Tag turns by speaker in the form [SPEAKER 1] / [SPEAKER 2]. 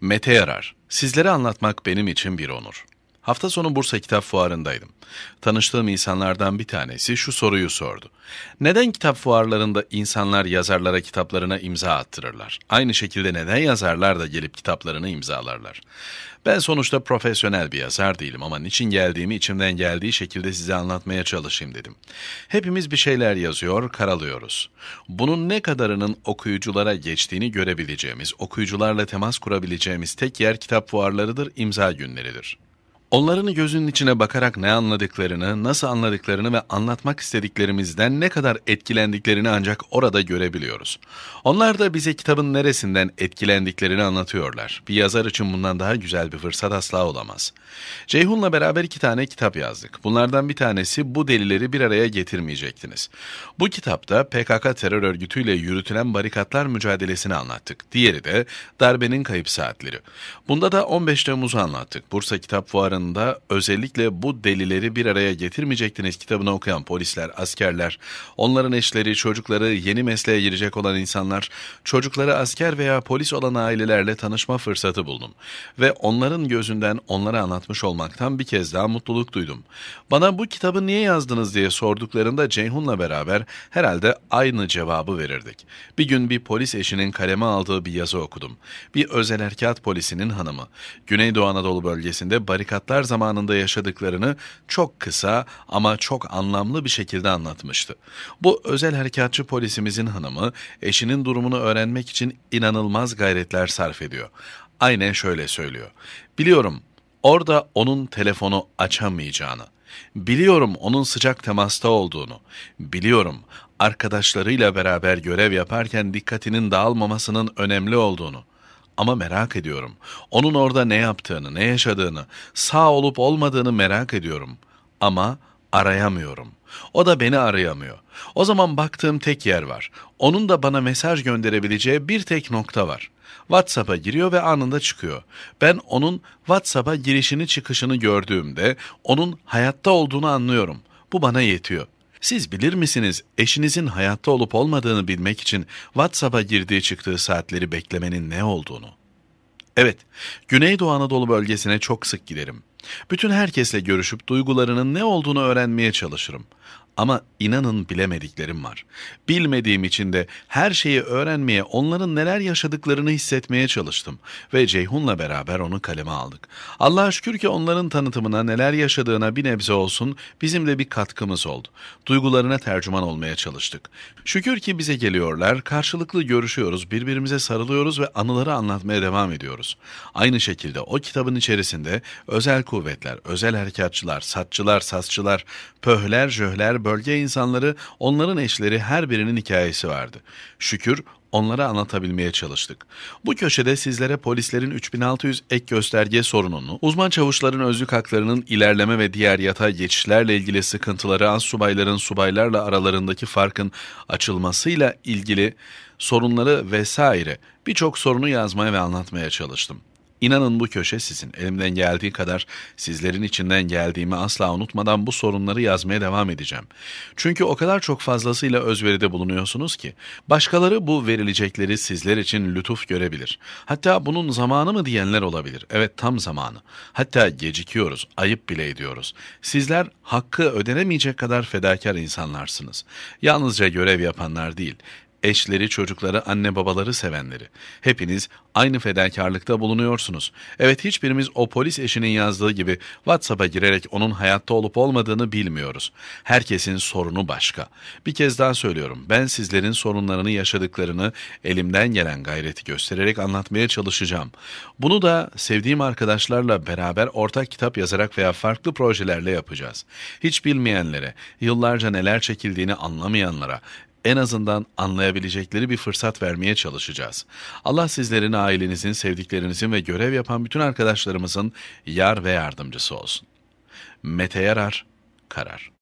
[SPEAKER 1] Mete Yarar, sizlere anlatmak benim için bir onur. Hafta sonu Bursa Kitap Fuarı'ndaydım. Tanıştığım insanlardan bir tanesi şu soruyu sordu. Neden kitap fuarlarında insanlar yazarlara kitaplarına imza attırırlar? Aynı şekilde neden yazarlar da gelip kitaplarını imzalarlar? Ben sonuçta profesyonel bir yazar değilim ama niçin geldiğimi içimden geldiği şekilde size anlatmaya çalışayım dedim. Hepimiz bir şeyler yazıyor, karalıyoruz. Bunun ne kadarının okuyuculara geçtiğini görebileceğimiz, okuyucularla temas kurabileceğimiz tek yer kitap fuarlarıdır, imza günleridir. Onların gözünün içine bakarak ne anladıklarını, nasıl anladıklarını ve anlatmak istediklerimizden ne kadar etkilendiklerini ancak orada görebiliyoruz. Onlar da bize kitabın neresinden etkilendiklerini anlatıyorlar. Bir yazar için bundan daha güzel bir fırsat asla olamaz. Ceyhun'la beraber iki tane kitap yazdık. Bunlardan bir tanesi bu delileri bir araya getirmeyecektiniz. Bu kitapta PKK terör örgütüyle yürütülen barikatlar mücadelesini anlattık. Diğeri de darbenin kayıp saatleri. Bunda da 15 Temmuz'u anlattık. Bursa Kitap Fuarı olaylarında özellikle bu delileri bir araya getirmeyecektiniz kitabını okuyan polisler, askerler, onların eşleri, çocukları, yeni mesleğe girecek olan insanlar, çocukları asker veya polis olan ailelerle tanışma fırsatı buldum ve onların gözünden onlara anlatmış olmaktan bir kez daha mutluluk duydum. Bana bu kitabı niye yazdınız diye sorduklarında Ceyhun'la beraber herhalde aynı cevabı verirdik. Bir gün bir polis eşinin kaleme aldığı bir yazı okudum. Bir özel erkat polisinin hanımı, Güneydoğu Anadolu bölgesinde barikat Şartlar zamanında yaşadıklarını çok kısa ama çok anlamlı bir şekilde anlatmıştı. Bu özel harekatçı polisimizin hanımı eşinin durumunu öğrenmek için inanılmaz gayretler sarf ediyor. Aynen şöyle söylüyor. Biliyorum orada onun telefonu açamayacağını. Biliyorum onun sıcak temasta olduğunu. Biliyorum arkadaşlarıyla beraber görev yaparken dikkatinin dağılmamasının önemli olduğunu.'' Ama merak ediyorum. Onun orada ne yaptığını, ne yaşadığını, sağ olup olmadığını merak ediyorum. Ama arayamıyorum. O da beni arayamıyor. O zaman baktığım tek yer var. Onun da bana mesaj gönderebileceği bir tek nokta var. WhatsApp'a giriyor ve anında çıkıyor. Ben onun WhatsApp'a girişini çıkışını gördüğümde onun hayatta olduğunu anlıyorum. Bu bana yetiyor. Siz bilir misiniz eşinizin hayatta olup olmadığını bilmek için WhatsApp'a girdiği çıktığı saatleri beklemenin ne olduğunu? Evet, Güneydoğu Anadolu bölgesine çok sık giderim. Bütün herkesle görüşüp duygularının ne olduğunu öğrenmeye çalışırım. Ama inanın bilemediklerim var. Bilmediğim için de her şeyi öğrenmeye, onların neler yaşadıklarını hissetmeye çalıştım. Ve Ceyhun'la beraber onu kaleme aldık. Allah'a şükür ki onların tanıtımına neler yaşadığına bir nebze olsun bizim de bir katkımız oldu. Duygularına tercüman olmaya çalıştık. Şükür ki bize geliyorlar, karşılıklı görüşüyoruz, birbirimize sarılıyoruz ve anıları anlatmaya devam ediyoruz. Aynı şekilde o kitabın içerisinde özel kuvvetler, özel harekatçılar, satçılar, sasçılar, pöhler, jöhler, bölge insanları, onların eşleri her birinin hikayesi vardı. Şükür onlara anlatabilmeye çalıştık. Bu köşede sizlere polislerin 3600 ek gösterge sorununu, uzman çavuşların özlük haklarının ilerleme ve diğer yatay geçişlerle ilgili sıkıntıları, az subayların subaylarla aralarındaki farkın açılmasıyla ilgili sorunları vesaire birçok sorunu yazmaya ve anlatmaya çalıştım. İnanın bu köşe sizin. Elimden geldiği kadar sizlerin içinden geldiğimi asla unutmadan bu sorunları yazmaya devam edeceğim. Çünkü o kadar çok fazlasıyla özveride bulunuyorsunuz ki başkaları bu verilecekleri sizler için lütuf görebilir. Hatta bunun zamanı mı diyenler olabilir. Evet tam zamanı. Hatta gecikiyoruz, ayıp bile ediyoruz. Sizler hakkı ödenemeyecek kadar fedakar insanlarsınız. Yalnızca görev yapanlar değil, eşleri, çocukları, anne babaları sevenleri. Hepiniz aynı fedakarlıkta bulunuyorsunuz. Evet hiçbirimiz o polis eşinin yazdığı gibi WhatsApp'a girerek onun hayatta olup olmadığını bilmiyoruz. Herkesin sorunu başka. Bir kez daha söylüyorum. Ben sizlerin sorunlarını yaşadıklarını elimden gelen gayreti göstererek anlatmaya çalışacağım. Bunu da sevdiğim arkadaşlarla beraber ortak kitap yazarak veya farklı projelerle yapacağız. Hiç bilmeyenlere, yıllarca neler çekildiğini anlamayanlara en azından anlayabilecekleri bir fırsat vermeye çalışacağız. Allah sizlerin, ailenizin, sevdiklerinizin ve görev yapan bütün arkadaşlarımızın yar ve yardımcısı olsun. Mete Yarar, Karar